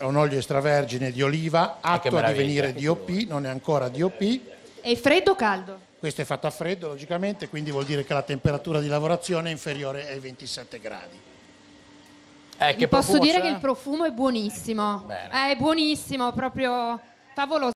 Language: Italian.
è un olio extravergine di oliva ah, atto a divenire DOP, non è ancora DOP. È freddo o caldo? Questo è fatto a freddo, logicamente, quindi vuol dire che la temperatura di lavorazione è inferiore ai 27 gradi. Eh, eh, che posso dire c'è? che eh. il profumo è buonissimo. Bene. Eh, è buonissimo, proprio favoloso.